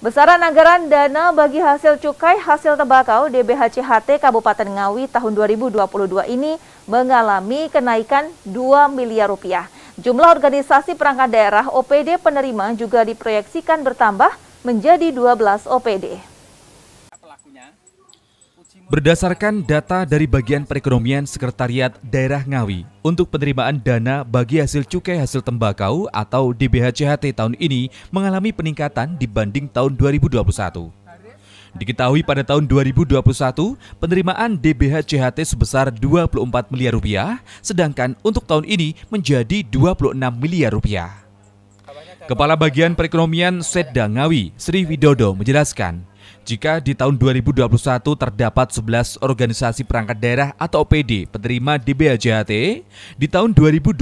Besaran anggaran dana bagi hasil cukai hasil tembakau DBHCHT Kabupaten Ngawi tahun 2022 ini mengalami kenaikan 2 miliar rupiah. Jumlah organisasi perangkat daerah OPD penerima juga diproyeksikan bertambah menjadi 12 OPD. Berdasarkan data dari bagian perekonomian Sekretariat Daerah Ngawi untuk penerimaan dana bagi hasil cukai hasil tembakau atau DBHCHT tahun ini mengalami peningkatan dibanding tahun 2021. Diketahui pada tahun 2021, penerimaan DBHCHT sebesar 24 miliar rupiah, sedangkan untuk tahun ini menjadi 26 miliar rupiah. Kepala Bagian Perekonomian Setda Ngawi, Sri Widodo menjelaskan, jika di tahun 2021 terdapat 11 organisasi perangkat daerah atau OPD penerima DBA JHT, di tahun 2022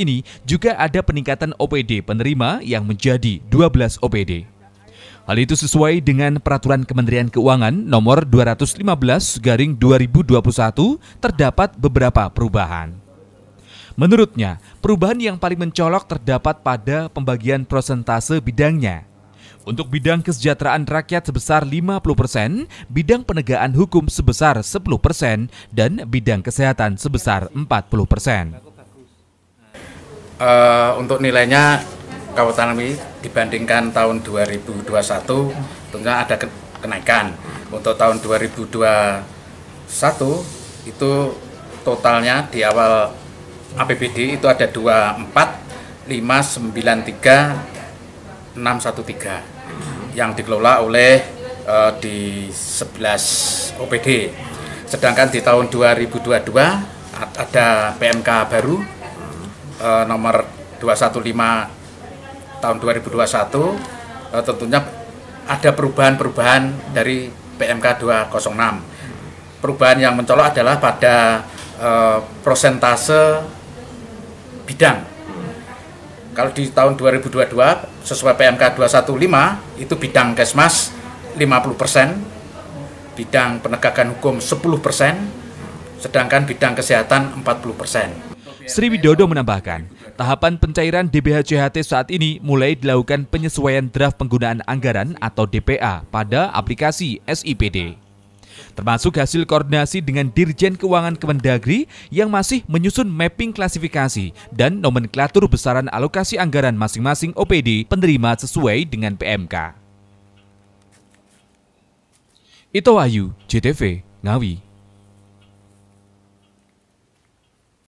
ini juga ada peningkatan OPD penerima yang menjadi 12 OPD. Hal itu sesuai dengan peraturan Kementerian Keuangan nomor 215 garing 2021 terdapat beberapa perubahan. Menurutnya, perubahan yang paling mencolok terdapat pada pembagian prosentase bidangnya. Untuk bidang kesejahteraan rakyat sebesar 50%, bidang penegakan hukum sebesar 10%, dan bidang kesehatan sebesar 40%. Uh, eh, untuk nilainya Kabupaten Tanami dibandingkan tahun 2021 tentunya ada kenaikan. Untuk tahun 2021 itu totalnya di awal APBD itu ada 24 593 613 yang dikelola oleh uh, di 11 OPD. Sedangkan di tahun 2022 ada PMK baru uh, nomor 215 tahun 2021 uh, eh, tentunya ada perubahan-perubahan dari PMK 206. Perubahan yang mencolok adalah pada uh, prosentase bidang kalau di tahun 2022 sesuai PMK 215 itu bidang kesmas 50%, bidang penegakan hukum 10%, sedangkan bidang kesehatan 40%. Sri Widodo menambahkan, tahapan pencairan DBH saat ini mulai dilakukan penyesuaian draft penggunaan anggaran atau DPA pada aplikasi SIPD termasuk hasil koordinasi dengan Dirjen Keuangan Kemendagri yang masih menyusun mapping klasifikasi dan nomenklatur besaran alokasi anggaran masing-masing OPD penerima sesuai dengan PMK. Ito Ayu, JTV, Ngawi.